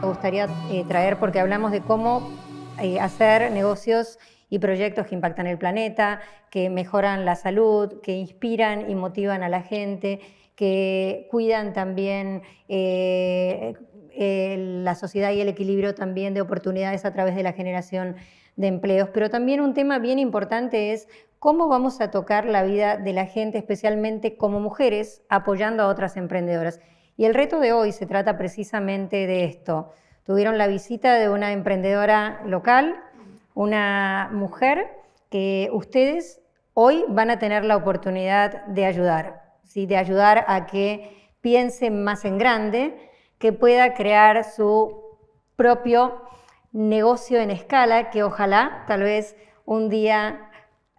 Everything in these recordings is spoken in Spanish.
Me gustaría eh, traer porque hablamos de cómo eh, hacer negocios y proyectos que impactan el planeta, que mejoran la salud, que inspiran y motivan a la gente, que cuidan también eh, la sociedad y el equilibrio también de oportunidades a través de la generación de empleos. Pero también un tema bien importante es cómo vamos a tocar la vida de la gente, especialmente como mujeres, apoyando a otras emprendedoras. Y el reto de hoy se trata precisamente de esto. Tuvieron la visita de una emprendedora local, una mujer que ustedes hoy van a tener la oportunidad de ayudar, ¿sí? de ayudar a que piensen más en grande, que pueda crear su propio negocio en escala, que ojalá tal vez un día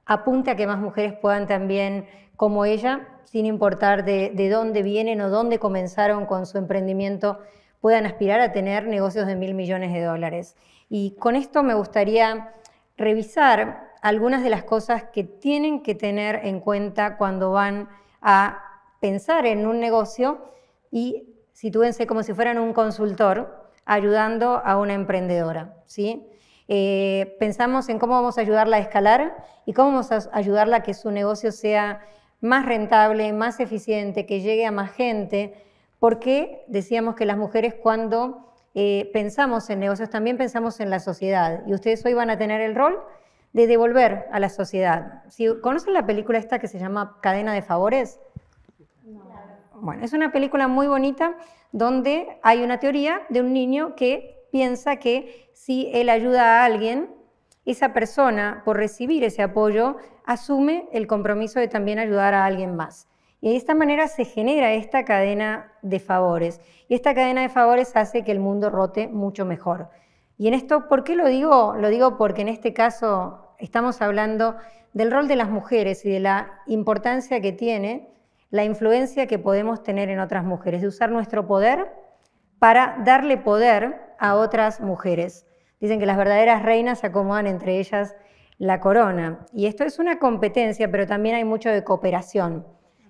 apunte a que más mujeres puedan también, como ella, sin importar de, dónde vienen o dónde comenzaron con su emprendimiento, puedan aspirar a tener negocios de mil millones de dólares. Y con esto me gustaría revisar algunas de las cosas que tienen que tener en cuenta cuando van a pensar en un negocio y sitúense como si fueran un consultor ayudando a una emprendedora. ¿sí? Eh, pensamos en cómo vamos a ayudarla a escalar y cómo vamos a ayudarla a que su negocio sea más rentable, más eficiente, que llegue a más gente, porque decíamos que las mujeres cuando eh, pensamos en negocios también pensamos en la sociedad y ustedes hoy van a tener el rol de devolver a la sociedad. Si conocen la película esta que se llama Cadena de Favores, bueno, es una película muy bonita donde hay una teoría de un niño que piensa que si él ayuda a alguien, esa persona, por recibir ese apoyo, asume el compromiso de también ayudar a alguien más. Y de esta manera se genera esta cadena de favores. Y esta cadena de favores hace que el mundo rote mucho mejor. Y en esto, ¿por qué lo digo? Lo digo porque en este caso estamos hablando del rol de las mujeres y de la importancia que tiene la influencia que podemos tener en otras mujeres, de usar nuestro poder para darle poder a otras mujeres. Dicen que las verdaderas reinas se acomodan entre ellas la corona. Y esto es una competencia, pero también hay mucho de cooperación.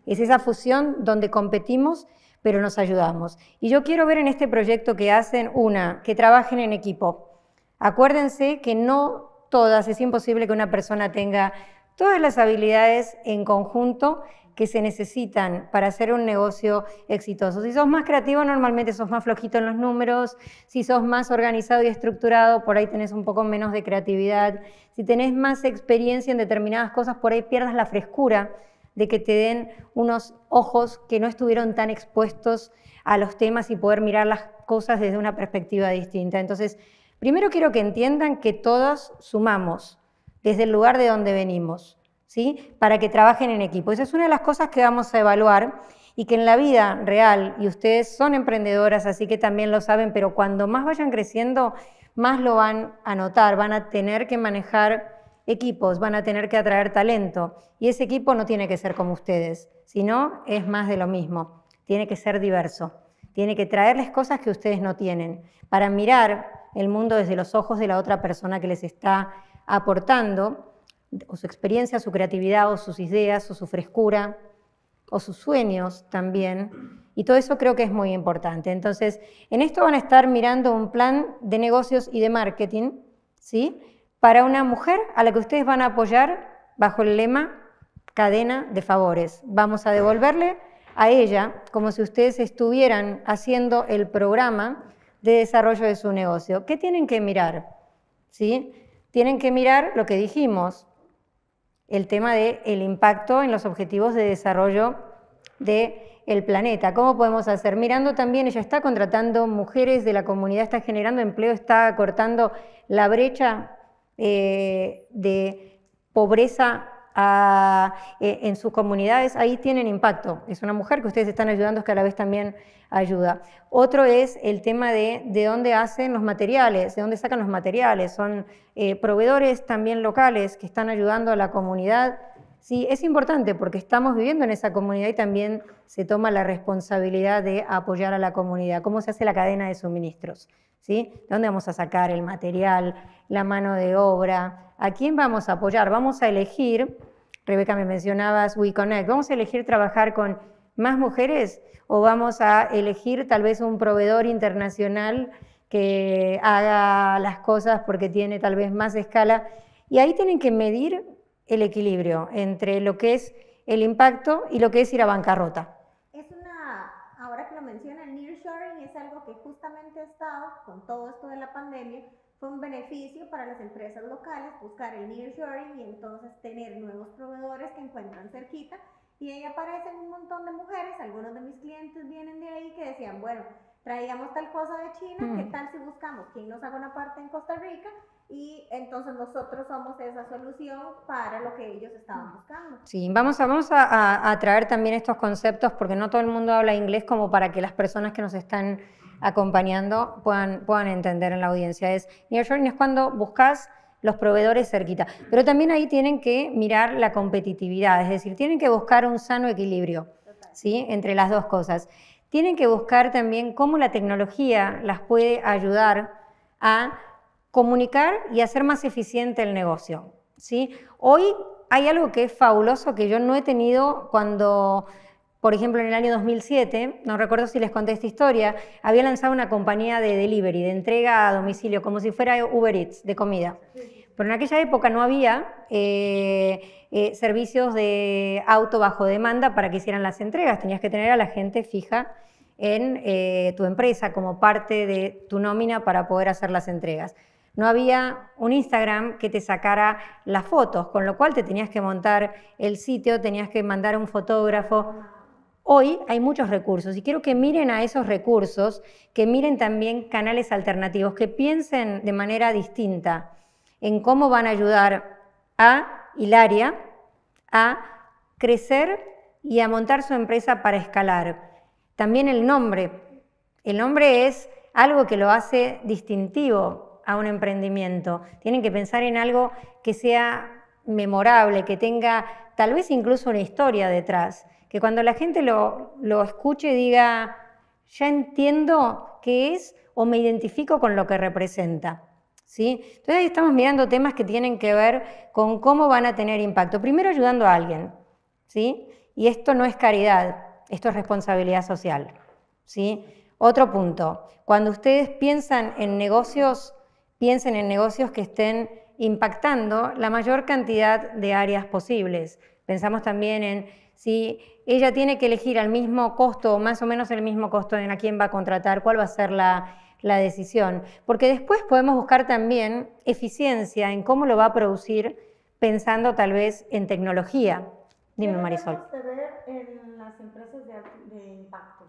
Es esa fusión donde competimos, pero nos ayudamos. Y yo quiero ver en este proyecto que hacen una, que trabajen en equipo. Acuérdense que no todas, es imposible que una persona tenga todas las habilidades en conjunto que se necesitan para hacer un negocio exitoso. Si sos más creativo, normalmente sos más flojito en los números. Si sos más organizado y estructurado, por ahí tenés un poco menos de creatividad. Si tenés más experiencia en determinadas cosas, por ahí pierdas la frescura de que te den unos ojos que no estuvieron tan expuestos a los temas y poder mirar las cosas desde una perspectiva distinta. Entonces, primero quiero que entiendan que todos sumamos desde el lugar de donde venimos, ¿sí? para que trabajen en equipo. Esa es una de las cosas que vamos a evaluar y que en la vida real, y ustedes son emprendedoras, así que también lo saben, pero cuando más vayan creciendo, más lo van a notar, van a tener que manejar equipos, van a tener que atraer talento, y ese equipo no tiene que ser como ustedes, sino es más de lo mismo, tiene que ser diverso, tiene que traerles cosas que ustedes no tienen, para mirar el mundo desde los ojos de la otra persona que les está aportando su experiencia, su creatividad o sus ideas o su frescura o sus sueños también. Y todo eso creo que es muy importante. Entonces, en esto van a estar mirando un plan de negocios y de marketing, ¿sí? Para una mujer a la que ustedes van a apoyar bajo el lema cadena de favores. Vamos a devolverle a ella como si ustedes estuvieran haciendo el programa de desarrollo de su negocio. ¿Qué tienen que mirar? ¿Sí? tienen que mirar lo que dijimos, el tema del impacto en los objetivos de desarrollo del planeta. ¿Cómo podemos hacer? Mirando también, ella está contratando mujeres de la comunidad, está generando empleo, está cortando la brecha eh, de pobreza eh, en sus comunidades, ahí tienen impacto. Es una mujer que ustedes están ayudando que a la vez también ayuda. Otro es el tema de de dónde hacen los materiales, de dónde sacan los materiales. Son eh, proveedores también locales que están ayudando a la comunidad Sí, es importante porque estamos viviendo en esa comunidad y también se toma la responsabilidad de apoyar a la comunidad. ¿Cómo se hace la cadena de suministros? ¿De dónde vamos a sacar el material, la mano de obra? ¿A quién vamos a apoyar? Vamos a elegir, Rebeca me mencionabas WeConnect, ¿vamos a elegir trabajar con más mujeres o vamos a elegir tal vez un proveedor internacional que haga las cosas porque tiene tal vez más escala? Y ahí tienen que medir el equilibrio entre lo que es el impacto y lo que es ir a bancarrota. Es una, ahora que lo menciona, el nearshoring es algo que justamente ha estado con todo esto de la pandemia fue un beneficio para las empresas locales buscar el nearshoring y entonces tener nuevos proveedores que encuentran cerquita y ahí aparecen un montón de mujeres, algunos de mis clientes vienen de ahí que decían, bueno, traíamos tal cosa de China, ¿qué tal si buscamos quién nos haga una parte en Costa Rica? Y entonces nosotros somos esa solución para lo que ellos estaban buscando. Sí, vamos, a, vamos a, traer también estos conceptos porque no todo el mundo habla inglés como para que las personas que nos están acompañando puedan, puedan entender en la audiencia. Es nearshoring es cuando buscas los proveedores cerquita. Pero también ahí tienen que mirar la competitividad, es decir, tienen que buscar un sano equilibrio ¿sí? entre las dos cosas. Tienen que buscar también cómo la tecnología las puede ayudar a comunicar y hacer más eficiente el negocio. ¿sí? Hoy hay algo que es fabuloso que yo no he tenido cuando por ejemplo, en el año 2007, no recuerdo si les conté esta historia, había lanzado una compañía de delivery, de entrega a domicilio, como si fuera Uber Eats, de comida. Pero en aquella época no había eh, eh, servicios de auto bajo demanda para que hicieran las entregas. Tenías que tener a la gente fija en eh, tu empresa como parte de tu nómina para poder hacer las entregas. No había un Instagram que te sacara las fotos, con lo cual te tenías que montar el sitio, tenías que mandar un fotógrafo Hoy hay muchos recursos y quiero que miren a esos recursos, que miren también canales alternativos, que piensen de manera distinta en cómo van a ayudar a Hilaria a crecer y a montar su empresa para escalar. También el nombre. El nombre es algo que lo hace distintivo a un emprendimiento. Tienen que pensar en algo que sea memorable, que tenga tal vez incluso una historia detrás que cuando la gente lo, lo escuche diga, ya entiendo qué es o me identifico con lo que representa. ¿Sí? Entonces ahí estamos mirando temas que tienen que ver con cómo van a tener impacto. Primero ayudando a alguien, ¿sí? Y esto no es caridad, esto es responsabilidad social, ¿sí? Otro punto, cuando ustedes piensan en negocios, piensen en negocios que estén impactando la mayor cantidad de áreas posibles. Pensamos también en si Ella tiene que elegir al mismo costo, más o menos el mismo costo en a quién va a contratar, cuál va a ser la, la decisión. Porque después podemos buscar también eficiencia en cómo lo va a producir pensando tal vez en tecnología. Dime, Marisol. ¿Qué debemos de ver en las empresas de, impacto?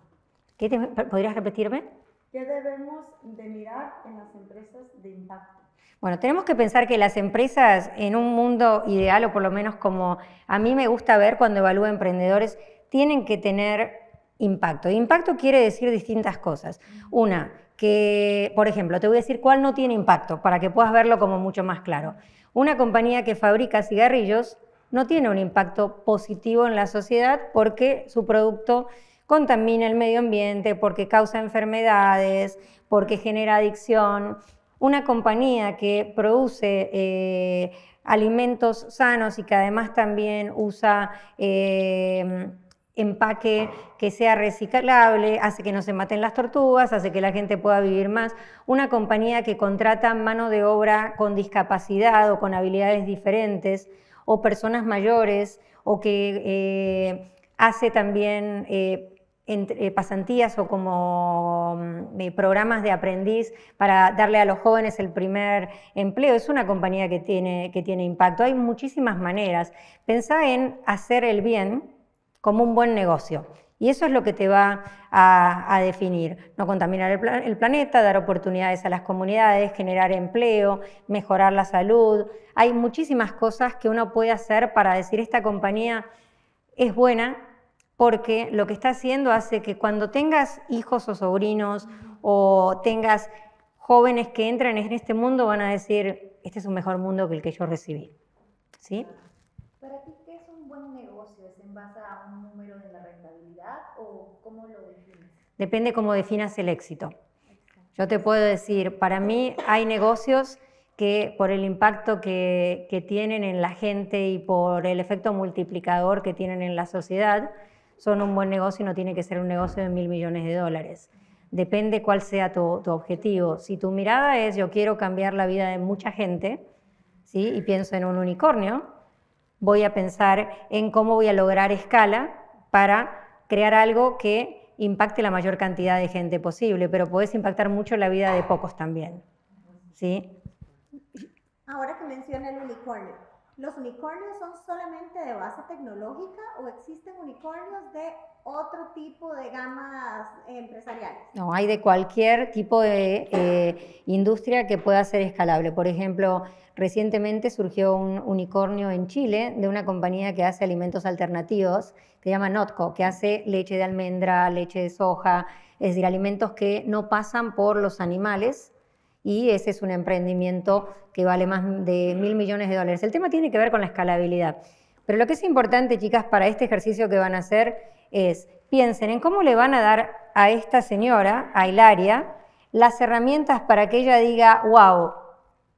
¿Podrías repetirme? ¿Qué debemos de mirar en las empresas de impacto? Bueno, tenemos que pensar que las empresas en un mundo ideal, o por lo menos como a mí me gusta ver cuando evalúo emprendedores, tienen que tener impacto. Impacto quiere decir distintas cosas. Una, que, por ejemplo, te voy a decir cuál no tiene impacto para que puedas verlo como mucho más claro. Una compañía que fabrica cigarrillos no tiene un impacto positivo en la sociedad porque su producto contamina el medio ambiente, porque causa enfermedades, porque genera adicción una compañía que produce eh, alimentos sanos y que además también usa eh, empaque que sea reciclable, hace que no se maten las tortugas, hace que la gente pueda vivir más. Una compañía que contrata mano de obra con discapacidad o con habilidades diferentes, o personas mayores, o que eh, hace también entre eh, pasantías o como mm, eh, programas de aprendiz para darle a los jóvenes el primer empleo. Es una compañía que tiene, que tiene impacto. Hay muchísimas maneras. Pensá en hacer el bien como un buen negocio. Y eso es lo que te va a, definir. No contaminar el, el, planeta, dar oportunidades a las comunidades, generar empleo, mejorar la salud. Hay muchísimas cosas que uno puede hacer para decir esta compañía es buena porque lo que está haciendo hace que cuando tengas hijos o sobrinos o tengas jóvenes que entran en este mundo van a decir, este es un mejor mundo que el que yo recibí. ¿Sí? ¿Para ti qué es un buen negocio? ¿Es en base a un número de la rentabilidad o cómo lo defines? Depende cómo definas el éxito. Yo te puedo decir, para mí hay negocios que por el impacto que, que tienen en la gente y por el efecto multiplicador que tienen en la sociedad, son un buen negocio y no tiene que ser un negocio de mil millones de dólares. Depende cuál sea tu, objetivo. Si tu mirada es yo quiero cambiar la vida de mucha gente ¿sí? y pienso en un unicornio, voy a pensar en cómo voy a lograr escala para crear algo que impacte la mayor cantidad de gente posible, pero puedes impactar mucho la vida de pocos también. ¿sí? Ahora que menciona el unicornio, ¿Los unicornios son solamente de base tecnológica o existen unicornios de otro tipo de gamas empresariales? No, hay de cualquier tipo de eh, industria que pueda ser escalable. Por ejemplo, recientemente surgió un unicornio en Chile de una compañía que hace alimentos alternativos, que se llama Notco, que hace leche de almendra, leche de soja, es decir, alimentos que no pasan por los animales y ese es un emprendimiento que vale más de mil millones de dólares. El tema tiene que ver con la escalabilidad. Pero lo que es importante, chicas, para este ejercicio que van a hacer es, piensen en cómo le van a dar a esta señora, a Hilaria, las herramientas para que ella diga, wow,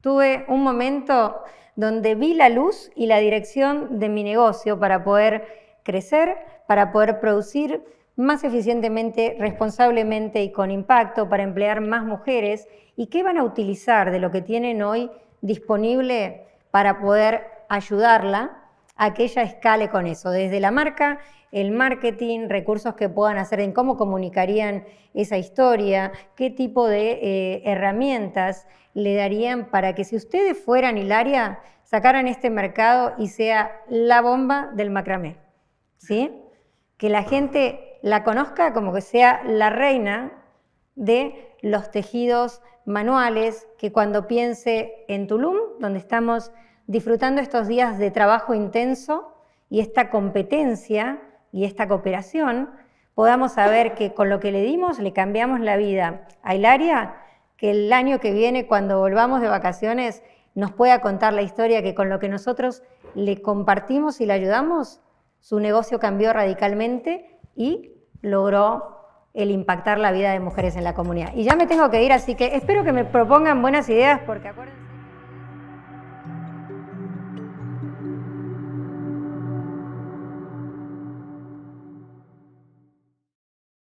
tuve un momento donde vi la luz y la dirección de mi negocio para poder crecer, para poder producir, más eficientemente, responsablemente y con impacto para emplear más mujeres y qué van a utilizar de lo que tienen hoy disponible para poder ayudarla a que ella escale con eso, desde la marca, el marketing, recursos que puedan hacer en cómo comunicarían esa historia, qué tipo de eh, herramientas le darían para que si ustedes fueran Hilaria, sacaran este mercado y sea la bomba del macramé, ¿sí? Que la gente la conozca como que sea la reina de los tejidos manuales, que cuando piense en Tulum, donde estamos disfrutando estos días de trabajo intenso y esta competencia y esta cooperación, podamos saber que con lo que le dimos le cambiamos la vida a Hilaria, que el año que viene, cuando volvamos de vacaciones, nos pueda contar la historia que con lo que nosotros le compartimos y le ayudamos, su negocio cambió radicalmente y logró el impactar la vida de mujeres en la comunidad. Y ya me tengo que ir, así que espero que me propongan buenas ideas porque acuérdense...